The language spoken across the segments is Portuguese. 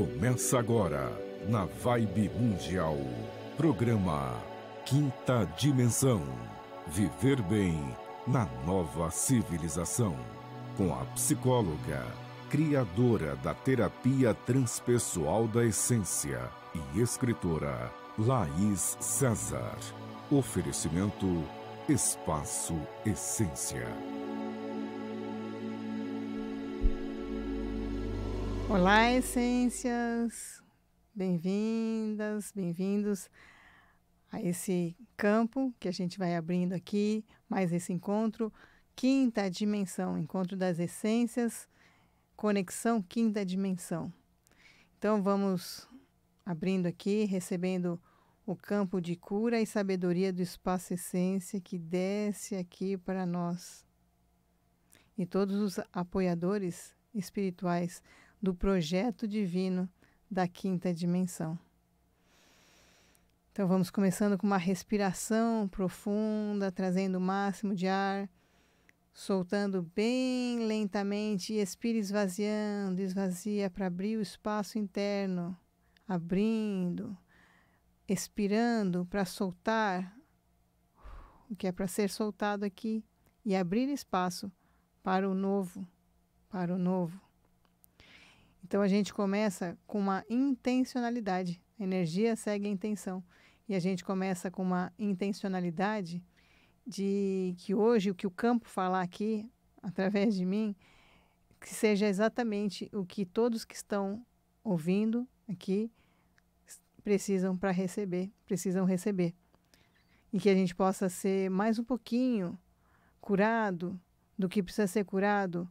Começa agora, na Vibe Mundial, programa Quinta Dimensão. Viver bem na nova civilização. Com a psicóloga, criadora da terapia transpessoal da essência e escritora Laís César. Oferecimento Espaço Essência. Olá, essências! Bem-vindas, bem-vindos a esse campo que a gente vai abrindo aqui, mais esse encontro, quinta dimensão, encontro das essências, conexão quinta dimensão. Então vamos abrindo aqui, recebendo o campo de cura e sabedoria do espaço essência que desce aqui para nós. E todos os apoiadores espirituais do projeto divino da quinta dimensão. Então vamos começando com uma respiração profunda, trazendo o máximo de ar, soltando bem lentamente, expira esvaziando, esvazia para abrir o espaço interno, abrindo, expirando para soltar o que é para ser soltado aqui e abrir espaço para o novo, para o novo. Então a gente começa com uma intencionalidade. A energia segue a intenção. E a gente começa com uma intencionalidade de que hoje o que o campo falar aqui, através de mim, que seja exatamente o que todos que estão ouvindo aqui precisam para receber, precisam receber. E que a gente possa ser mais um pouquinho curado do que precisa ser curado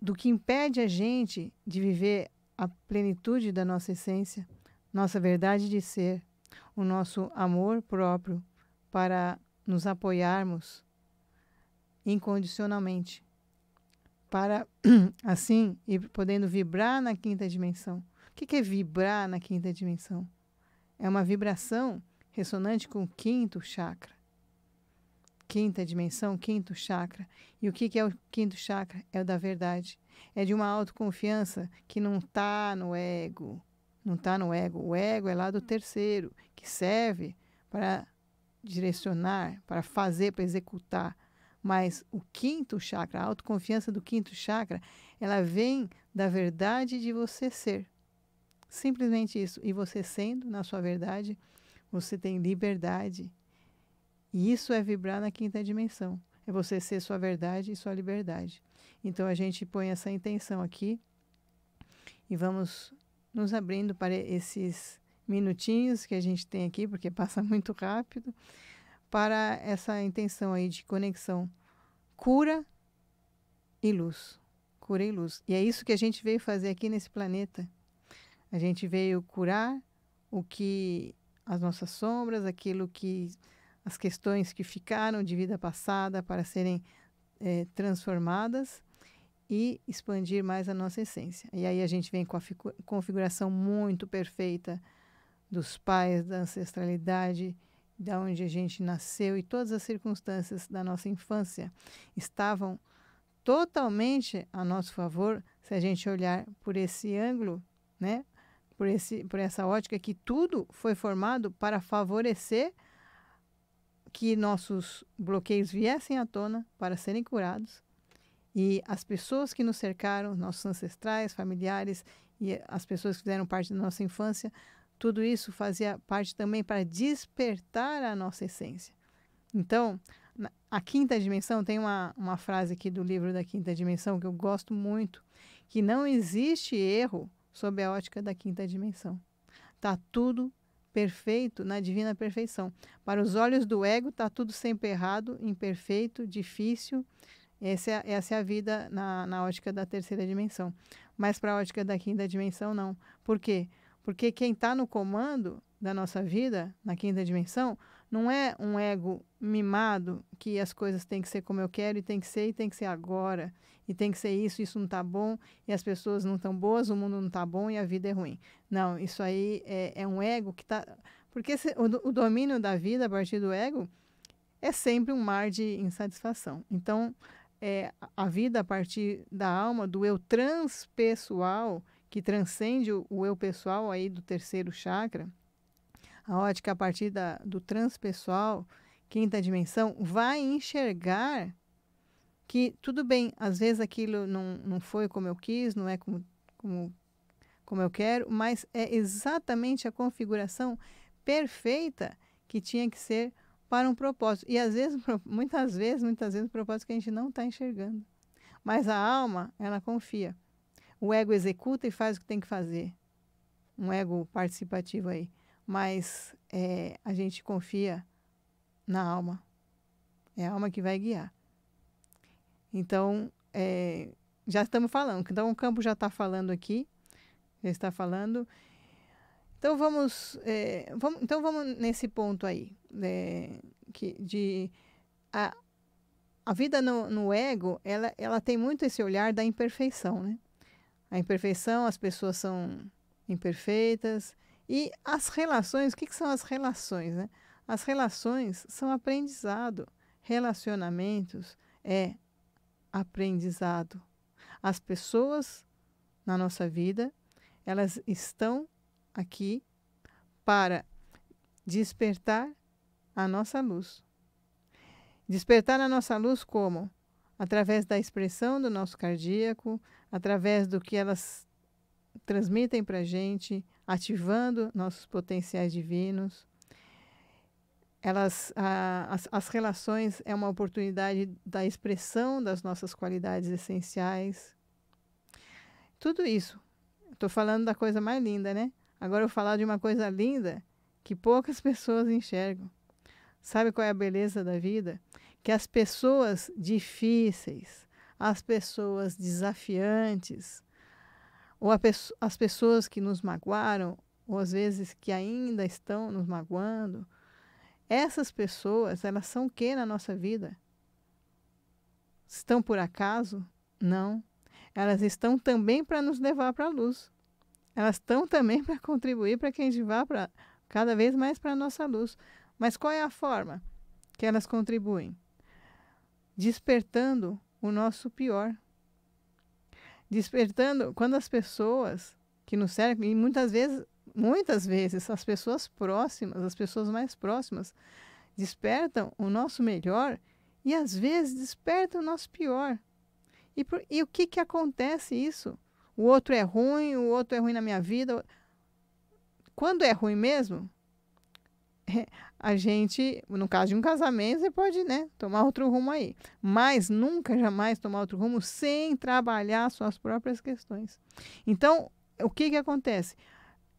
do que impede a gente de viver a plenitude da nossa essência, nossa verdade de ser, o nosso amor próprio para nos apoiarmos incondicionalmente, para assim ir podendo vibrar na quinta dimensão. O que é vibrar na quinta dimensão? É uma vibração ressonante com o quinto chakra quinta dimensão, quinto chakra. E o que, é o quinto chakra? É o da verdade. É de uma autoconfiança que não está no ego. Não está no ego. O ego é lá do terceiro, que serve para direcionar, para fazer, para executar. Mas o quinto chakra, a autoconfiança do quinto chakra, ela vem da verdade de você ser. Simplesmente isso. E você sendo na sua verdade, você tem liberdade e isso é vibrar na quinta dimensão. É você ser sua verdade e sua liberdade. Então a gente põe essa intenção aqui e vamos nos abrindo para esses minutinhos que a gente tem aqui, porque passa muito rápido, para essa intenção aí de conexão cura e luz. Cura e luz. E é isso que a gente veio fazer aqui nesse planeta. A gente veio curar o que as nossas sombras, aquilo que as questões que ficaram de vida passada para serem é, transformadas e expandir mais a nossa essência. E aí a gente vem com a configuração muito perfeita dos pais, da ancestralidade, da onde a gente nasceu e todas as circunstâncias da nossa infância estavam totalmente a nosso favor se a gente olhar por esse ângulo, né? Por, esse, por essa ótica que tudo foi formado para favorecer que nossos bloqueios viessem à tona para serem curados e as pessoas que nos cercaram, nossos ancestrais, familiares e as pessoas que fizeram parte da nossa infância, tudo isso fazia parte também para despertar a nossa essência. Então, a quinta dimensão, tem uma, uma frase aqui do livro da quinta dimensão que eu gosto muito, que não existe erro sob a ótica da quinta dimensão. Está tudo perfeito na divina perfeição. Para os olhos do ego está tudo sempre errado, imperfeito, difícil. Essa é, essa é a vida na, na ótica da terceira dimensão. Mas para a ótica da quinta dimensão, não. Por quê? Porque quem está no comando da nossa vida, na quinta dimensão, não é um ego mimado que as coisas têm que ser como eu quero e tem que ser e tem que ser agora e tem que ser isso, isso não está bom e as pessoas não estão boas, o mundo não está bom e a vida é ruim. Não, isso aí é, é um ego que está. Porque se, o, o domínio da vida a partir do ego é sempre um mar de insatisfação. Então, é, a vida a partir da alma, do eu transpessoal, que transcende o, o eu pessoal aí do terceiro chakra, a ótica a partir da, do transpessoal, quinta dimensão, vai enxergar que tudo bem, às vezes aquilo não, não foi como eu quis, não é como, como, como eu quero, mas é exatamente a configuração perfeita que tinha que ser para um propósito. E às vezes, muitas vezes, muitas vezes, um propósito que a gente não está enxergando. Mas a alma, ela confia. O ego executa e faz o que tem que fazer. Um ego participativo aí mas é, a gente confia na alma. É a alma que vai guiar. Então, é, já estamos falando. Então, o campo já está falando aqui. Já está falando. Então, vamos, é, vamos, então vamos nesse ponto aí. É, que de a, a vida no, no ego, ela, ela tem muito esse olhar da imperfeição, né? A imperfeição, as pessoas são imperfeitas, e as relações, o que, que são as relações? Né? As relações são aprendizado. Relacionamentos é aprendizado. As pessoas na nossa vida, elas estão aqui para despertar a nossa luz. Despertar a nossa luz como? Através da expressão do nosso cardíaco, através do que elas transmitem para a gente, ativando nossos potenciais divinos. Elas, a, as, as relações é uma oportunidade da expressão das nossas qualidades essenciais. Tudo isso. Estou falando da coisa mais linda, né? Agora eu vou falar de uma coisa linda que poucas pessoas enxergam. Sabe qual é a beleza da vida? Que as pessoas difíceis, as pessoas desafiantes, ou peço, as pessoas que nos magoaram, ou às vezes que ainda estão nos magoando, essas pessoas, elas são o que na nossa vida? Estão por acaso? Não. Elas estão também para nos levar para a luz. Elas estão também para contribuir para que a gente vá pra, cada vez mais para a nossa luz. Mas qual é a forma que elas contribuem? Despertando o nosso pior, Despertando, quando as pessoas que nos cercam, e muitas vezes, muitas vezes, as pessoas próximas, as pessoas mais próximas, despertam o nosso melhor e às vezes despertam o nosso pior. E, por, e o que, que acontece isso? O outro é ruim, o outro é ruim na minha vida. Quando é ruim mesmo, a gente, no caso de um casamento, você pode né, tomar outro rumo aí. Mas nunca, jamais tomar outro rumo sem trabalhar suas próprias questões. Então, o que, que acontece?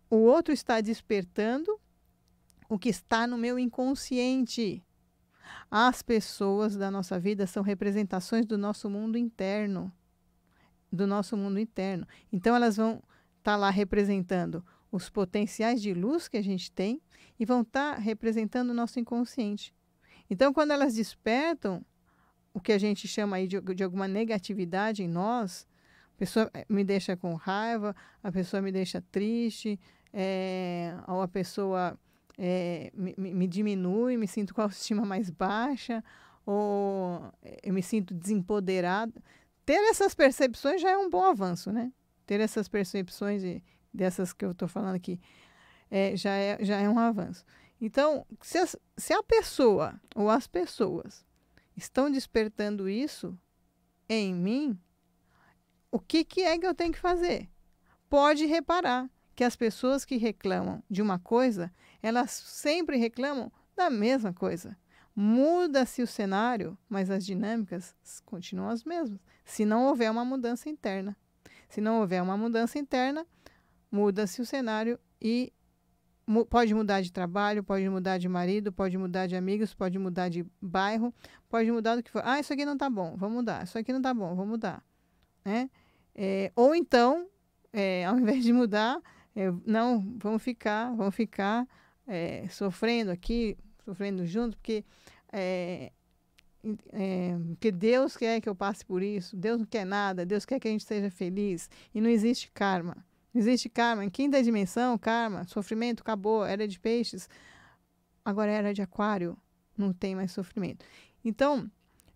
O outro está despertando o que está no meu inconsciente. As pessoas da nossa vida são representações do nosso mundo interno. Do nosso mundo interno. Então, elas vão estar tá lá representando os potenciais de luz que a gente tem e vão estar tá representando o nosso inconsciente. Então, quando elas despertam o que a gente chama aí de, de alguma negatividade em nós, a pessoa eh, me deixa com raiva, a pessoa me deixa triste, é, ou a pessoa é, me, me diminui, me sinto com a autoestima mais baixa, ou eu me sinto desempoderado. Ter essas percepções já é um bom avanço, né? Ter essas percepções de dessas que eu estou falando aqui, é, já, é, já é um avanço. Então, se, as, se a pessoa ou as pessoas estão despertando isso em mim, o que, que é que eu tenho que fazer? Pode reparar que as pessoas que reclamam de uma coisa, elas sempre reclamam da mesma coisa. Muda-se o cenário, mas as dinâmicas continuam as mesmas, se não houver uma mudança interna. Se não houver uma mudança interna, muda-se o cenário e mu pode mudar de trabalho, pode mudar de marido, pode mudar de amigos, pode mudar de bairro, pode mudar do que for. Ah, isso aqui não tá bom, vamos mudar. Isso aqui não tá bom, vamos mudar. Né? É, ou então, é, ao invés de mudar, é, não, vamos ficar, vamos ficar é, sofrendo aqui, sofrendo junto, porque é, é que Deus quer que eu passe por isso, Deus não quer nada, Deus quer que a gente seja feliz e não existe karma. Existe karma. Em quinta dimensão, karma, sofrimento, acabou. Era de peixes, agora era de aquário. Não tem mais sofrimento. Então,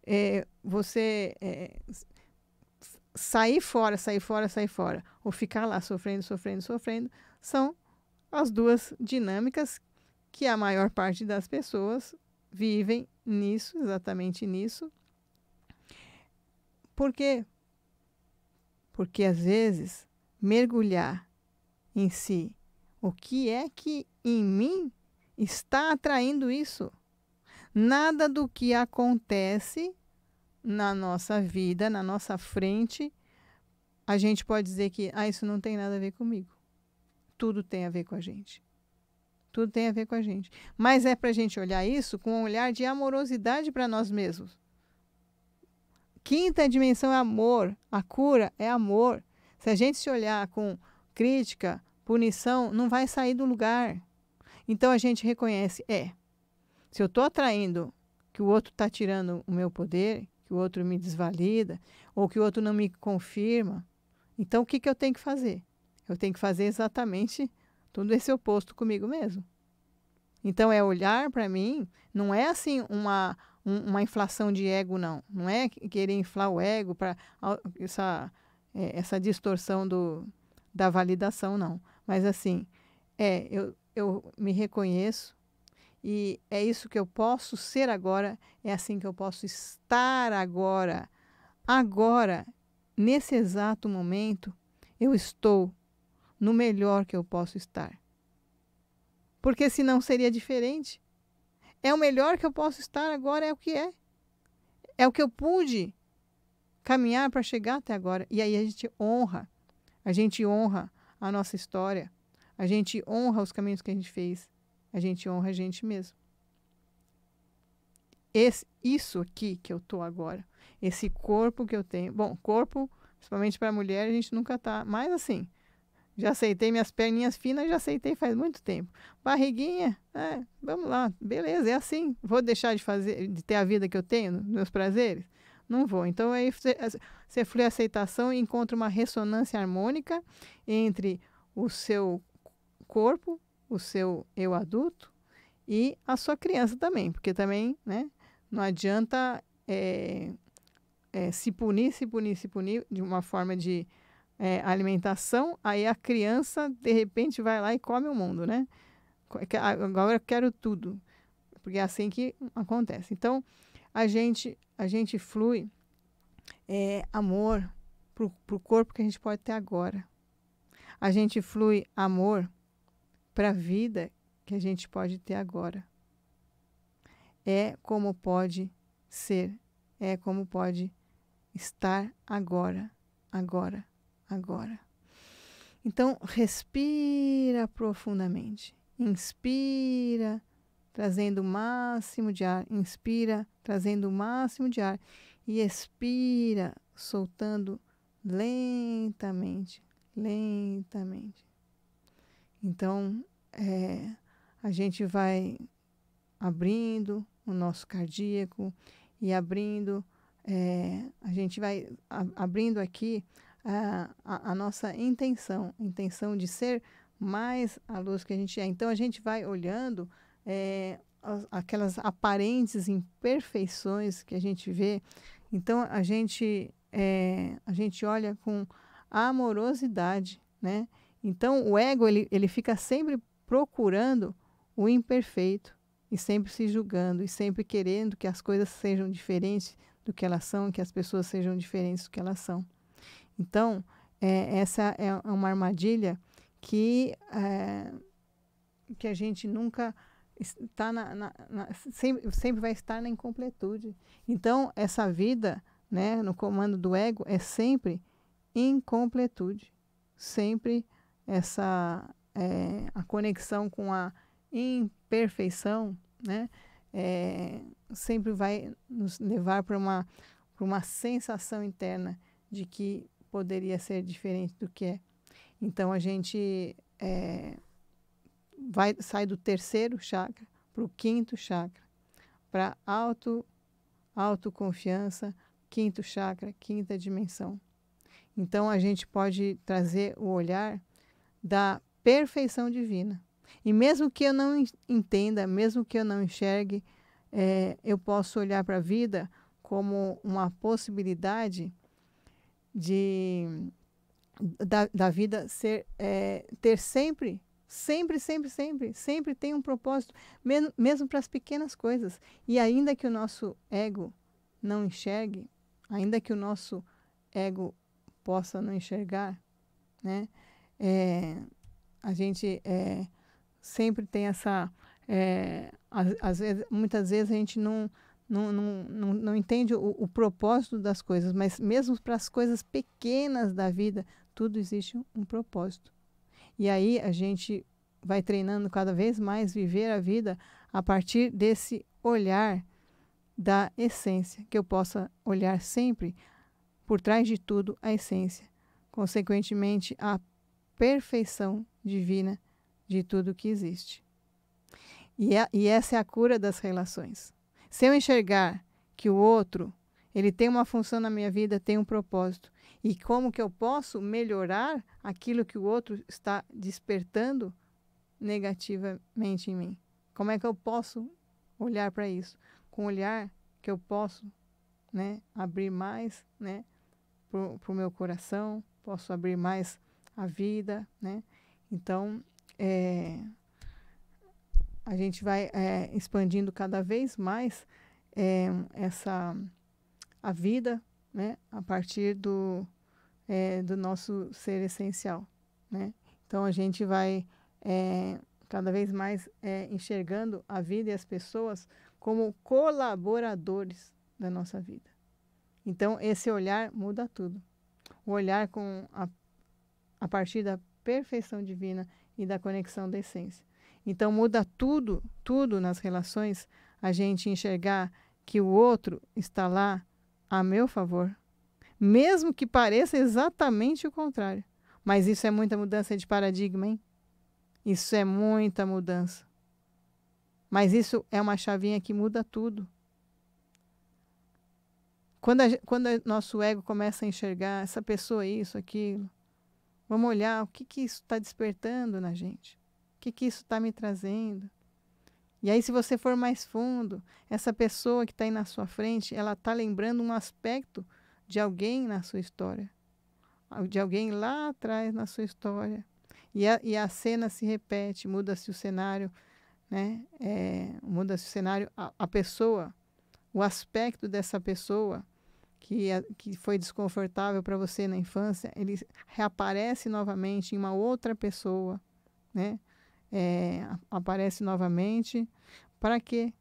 é, você é, sair fora, sair fora, sair fora, ou ficar lá sofrendo, sofrendo, sofrendo, são as duas dinâmicas que a maior parte das pessoas vivem nisso, exatamente nisso. Por quê? Porque às vezes mergulhar em si. O que é que em mim está atraindo isso? Nada do que acontece na nossa vida, na nossa frente, a gente pode dizer que ah, isso não tem nada a ver comigo. Tudo tem a ver com a gente. Tudo tem a ver com a gente. Mas é para a gente olhar isso com um olhar de amorosidade para nós mesmos. Quinta dimensão é amor. A cura é amor. Se a gente se olhar com crítica, punição, não vai sair do lugar. Então a gente reconhece, é, se eu estou atraindo que o outro está tirando o meu poder, que o outro me desvalida, ou que o outro não me confirma, então o que, que eu tenho que fazer? Eu tenho que fazer exatamente tudo esse oposto comigo mesmo. Então é olhar para mim, não é assim uma, uma inflação de ego, não. Não é querer inflar o ego para essa é, essa distorção do, da validação, não. Mas assim, é, eu, eu me reconheço e é isso que eu posso ser agora, é assim que eu posso estar agora. Agora, nesse exato momento, eu estou no melhor que eu posso estar. Porque senão seria diferente. É o melhor que eu posso estar agora, é o que é. É o que eu pude caminhar para chegar até agora. E aí a gente honra, a gente honra a nossa história, a gente honra os caminhos que a gente fez, a gente honra a gente mesmo. Esse, isso aqui que eu tô agora, esse corpo que eu tenho, bom, corpo, principalmente para mulher, a gente nunca tá mais assim. Já aceitei minhas perninhas finas, já aceitei faz muito tempo. Barriguinha, é, vamos lá, beleza, é assim. Vou deixar de fazer, de ter a vida que eu tenho, meus prazeres não vou. Então, aí você flui a aceitação e encontra uma ressonância harmônica entre o seu corpo, o seu eu adulto e a sua criança também, porque também né, não adianta é, é, se punir, se punir, se punir de uma forma de é, alimentação, aí a criança de repente vai lá e come o mundo, né? Agora eu quero tudo, porque é assim que acontece. Então, a gente, a gente flui é, amor para o corpo que a gente pode ter agora. A gente flui amor para a vida que a gente pode ter agora. É como pode ser, é como pode estar agora, agora, agora. Então, respira profundamente. Inspira, trazendo o máximo de ar. Inspira, trazendo o máximo de ar. E expira, soltando lentamente, lentamente. Então, é, a gente vai abrindo o nosso cardíaco e abrindo, é, a gente vai abrindo aqui a, a, a nossa intenção, intenção de ser mais a luz que a gente é. Então, a gente vai olhando é, aquelas aparentes imperfeições que a gente vê. Então a gente é, a gente olha com amorosidade, né? Então o ego ele, ele fica sempre procurando o imperfeito e sempre se julgando e sempre querendo que as coisas sejam diferentes do que elas são, que as pessoas sejam diferentes do que elas são. Então é, essa é uma armadilha que é, que a gente nunca está na, na, na, sempre, sempre vai estar na incompletude. Então, essa vida né, no comando do ego é sempre incompletude, sempre essa é, a conexão com a imperfeição, né, é, sempre vai nos levar para uma, para uma sensação interna de que poderia ser diferente do que é. Então, a gente é, vai, sai do terceiro chakra para o quinto chakra, para auto, autoconfiança, quinto chakra, quinta dimensão. Então a gente pode trazer o olhar da perfeição divina. E mesmo que eu não entenda, mesmo que eu não enxergue, é, eu posso olhar para a vida como uma possibilidade de da, da vida ser é, ter sempre Sempre, sempre, sempre, sempre tem um propósito, mesmo para as pequenas coisas. E ainda que o nosso ego não enxergue, ainda que o nosso ego possa não enxergar, né? É, a gente é, sempre tem essa, é, às, vezes, muitas vezes a gente não não, não, não, não entende o, o propósito das coisas, mas mesmo para as coisas pequenas da vida, tudo existe um propósito. E aí a gente vai treinando cada vez mais viver a vida a partir desse olhar da essência, que eu possa olhar sempre por trás de tudo a essência, consequentemente a perfeição divina de tudo que existe. E, a, é, e essa é a cura das relações. Se eu enxergar que o outro ele tem uma função na minha vida, tem um propósito, e como que eu posso melhorar aquilo que o outro está despertando negativamente em mim. Como é que eu posso olhar para isso? Com um olhar que eu posso né, abrir mais né, para o meu coração, posso abrir mais a vida. Né? Então, é, a gente vai é, expandindo cada vez mais é, essa a vida né, a partir do, é, do nosso ser essencial. Né? Então a gente vai é, cada vez mais é, enxergando a vida e as pessoas como colaboradores da nossa vida. Então esse olhar muda tudo. O olhar com a, a partir da perfeição divina e da conexão da essência. Então muda tudo, tudo nas relações, a gente enxergar que o outro está lá a meu favor, mesmo que pareça exatamente o contrário. Mas isso é muita mudança de paradigma, hein? Isso é muita mudança. Mas isso é uma chavinha que muda tudo. Quando, a, quando a nosso ego começa a enxergar essa pessoa, isso, aquilo, vamos olhar o que, que isso está despertando na gente, o que, que isso está me trazendo. E aí, se você for mais fundo, essa pessoa que está aí na sua frente, ela está lembrando um aspecto de alguém na sua história, ah, de alguém lá atrás na sua história. E a, e a cena se repete, muda-se o cenário, né? É, muda-se o cenário, a, a, pessoa, o aspecto dessa pessoa que, a, é, que foi desconfortável para você na infância, ele reaparece novamente em uma outra pessoa, né? É, aparece novamente. Para quê?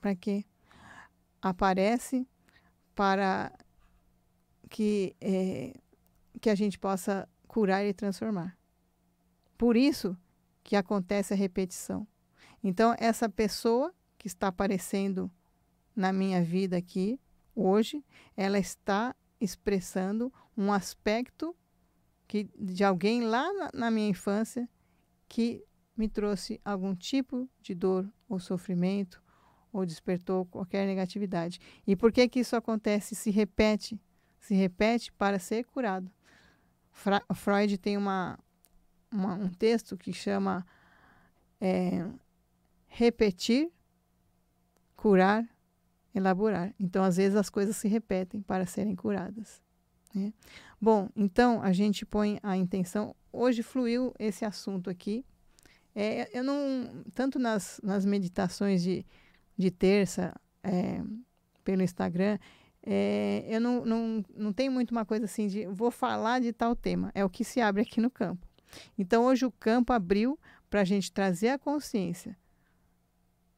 Para quê? Aparece para que, é, que a gente possa curar e transformar. Por isso que acontece a repetição. Então, essa pessoa que está aparecendo na minha vida aqui hoje, ela está expressando um aspecto que de alguém lá na, na minha infância que me trouxe algum tipo de dor ou sofrimento ou despertou qualquer negatividade. E por que que isso acontece? Se repete, se repete para ser curado. Fra Freud tem uma, uma, um texto que chama é, repetir, curar, elaborar. Então, às vezes as coisas se repetem para serem curadas. Né? Bom, então a gente põe a intenção. Hoje fluiu esse assunto aqui. É, eu não tanto nas, nas meditações de de terça é, pelo Instagram, é, eu não, não, não tenho muito uma coisa assim de vou falar de tal tema. É o que se abre aqui no campo. Então, hoje o campo abriu para a gente trazer a consciência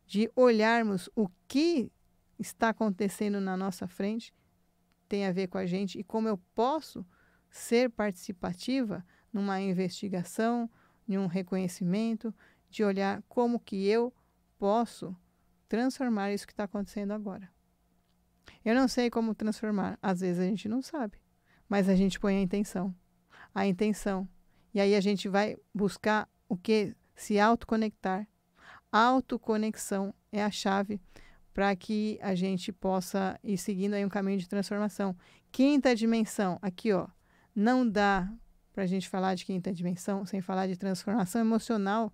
de olharmos o que está acontecendo na nossa frente tem a ver com a gente e como eu posso ser participativa numa investigação, num um reconhecimento, de olhar como que eu posso transformar isso que está acontecendo agora. Eu não sei como transformar, às vezes a gente não sabe, mas a gente põe a intenção. A intenção. E aí a gente vai buscar o que? Se autoconectar. Autoconexão é a chave para que a gente possa ir seguindo aí um caminho de transformação. Quinta dimensão, aqui ó, não dá para a gente falar de quinta dimensão sem falar de transformação emocional.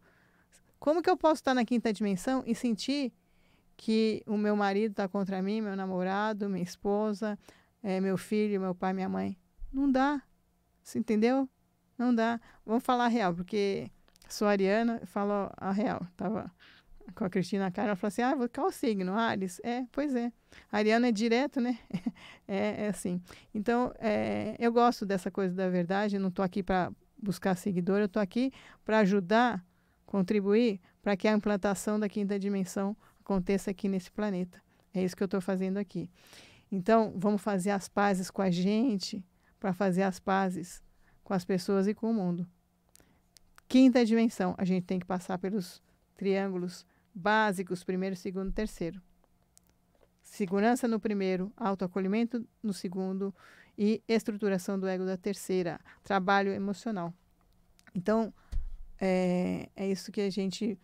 Como que eu posso estar na quinta dimensão e sentir que o meu marido está contra mim, meu namorado, minha esposa, é, meu filho, meu pai, minha mãe. Não dá. Você entendeu? Não dá. Vamos falar a real, porque sou ariana, falo a real. Tava com a Cristina Cara, ela falou assim: ah, qual o signo? Ares? É, pois é. Ariano é direto, né? é, é assim. Então, é, eu gosto dessa coisa da verdade, eu não estou aqui para buscar seguidor, eu estou aqui para ajudar, contribuir para que a implantação da quinta dimensão aconteça aqui nesse planeta. É isso que eu estou fazendo aqui. Então, vamos fazer as pazes com a gente para fazer as pazes com as pessoas e com o mundo. Quinta dimensão, a gente tem que passar pelos triângulos básicos, primeiro, segundo, terceiro. Segurança no primeiro, autoacolhimento no segundo e estruturação do ego da terceira, trabalho emocional. Então, é, é isso que a gente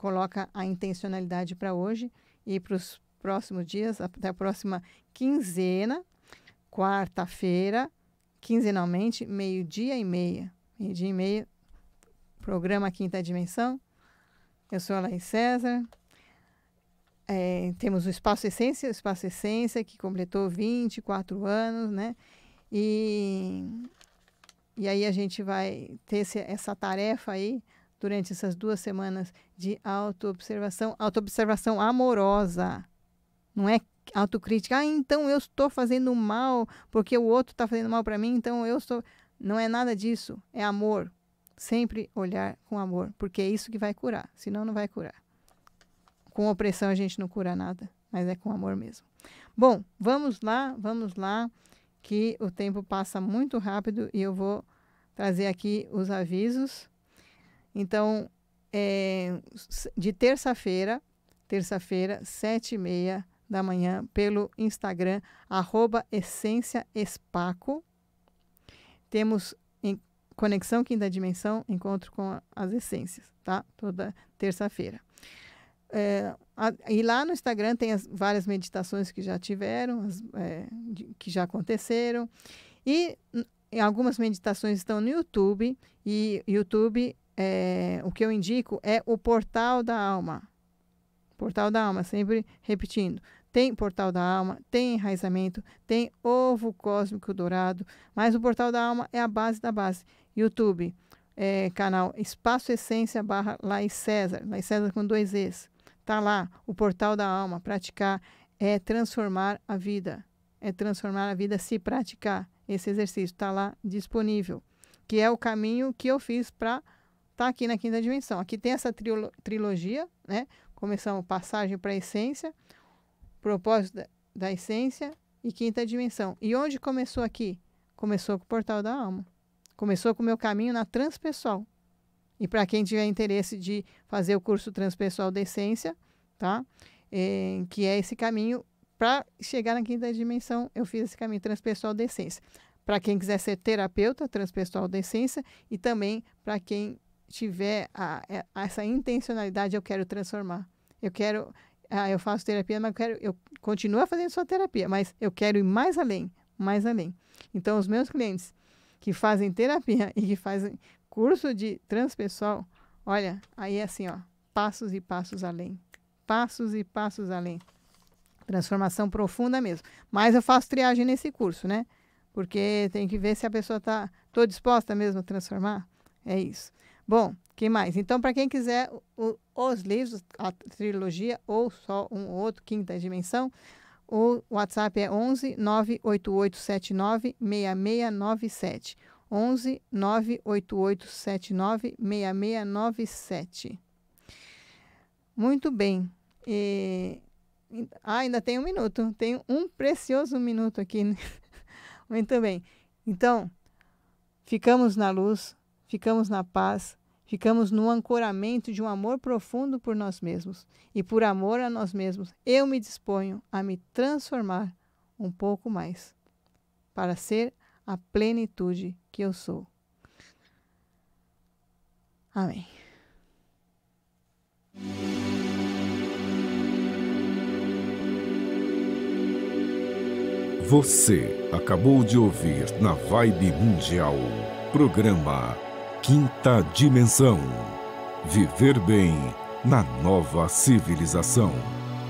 coloca a intencionalidade para hoje e para os próximos dias, até a próxima quinzena, quarta-feira, quinzenalmente, meio-dia e meia. Meio-dia e meia, programa Quinta Dimensão. Eu sou a Laís César. É, temos o Espaço Essência, o Espaço Essência, que completou 24 anos, né? E, e aí a gente vai ter esse, essa tarefa aí durante essas duas semanas de autoobservação, autoobservação amorosa. Não é autocrítica. Ah, então eu estou fazendo mal porque o outro está fazendo mal para mim, então eu estou. Não é nada disso. É amor. Sempre olhar com amor, porque é isso que vai curar. Senão, não vai curar. Com opressão a gente não cura nada, mas é com amor mesmo. Bom, vamos lá, vamos lá, que o tempo passa muito rápido e eu vou trazer aqui os avisos. Então, é, de terça-feira, terça-feira, sete e meia da manhã, pelo Instagram, arroba Essência Espaco. Temos em Conexão Quinta Dimensão, encontro com as essências, tá? Toda terça-feira. É, a, e lá no Instagram tem as, várias meditações que já tiveram, as, é, de, que já aconteceram. E algumas meditações estão no YouTube, e YouTube é, o que eu indico é o Portal da Alma. Portal da Alma, sempre repetindo. Tem Portal da Alma, tem Enraizamento, tem Ovo Cósmico Dourado, mas o Portal da Alma é a base da base. YouTube, é, canal Espaço Essência barra Laís César, Laís César com dois Es. Tá lá, o Portal da Alma, praticar é transformar a vida. É transformar a vida se praticar. Esse exercício está lá disponível, que é o caminho que eu fiz para está aqui na quinta dimensão. Aqui tem essa trilo trilogia, né? Começamos passagem para a essência, propósito da, da essência e quinta dimensão. E onde começou aqui? Começou com o portal da alma. Começou com o meu caminho na transpessoal. E para quem tiver interesse de fazer o curso transpessoal da essência, tá? É, que é esse caminho para chegar na quinta dimensão, eu fiz esse caminho transpessoal da essência. Para quem quiser ser terapeuta, transpessoal da essência, e também para quem tiver a, a, é, essa intencionalidade, eu quero transformar. Eu quero, ah, eu faço terapia, mas eu quero, eu continuo fazendo sua terapia, mas eu quero ir mais além, mais além. Então, os meus clientes que fazem terapia e que fazem curso de transpessoal, olha, aí é assim, ó, passos e passos além, passos e passos além. Transformação profunda mesmo. Mas eu faço triagem nesse curso, né? Porque tem que ver se a pessoa está tô disposta mesmo a transformar. É isso. Bom, que mais? Então, para quem quiser o, os livros, a trilogia ou só um ou outro, Quinta Dimensão, o WhatsApp é 11 98879 6697. 11 98879 6697. Muito bem. E... Ah, ainda tem um minuto. Tem um precioso minuto aqui. Muito bem. Então, ficamos na luz ficamos na paz, ficamos no ancoramento de um amor profundo por nós mesmos. E por amor a nós mesmos, eu me disponho a me transformar um pouco mais para ser a plenitude que eu sou. Amém. Você acabou de ouvir na Vibe Mundial, programa Quinta Dimensão. Viver bem na nova civilização.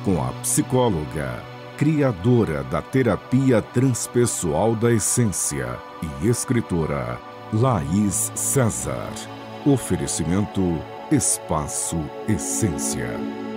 Com a psicóloga, criadora da terapia transpessoal da essência e escritora Laís César. Oferecimento Espaço Essência.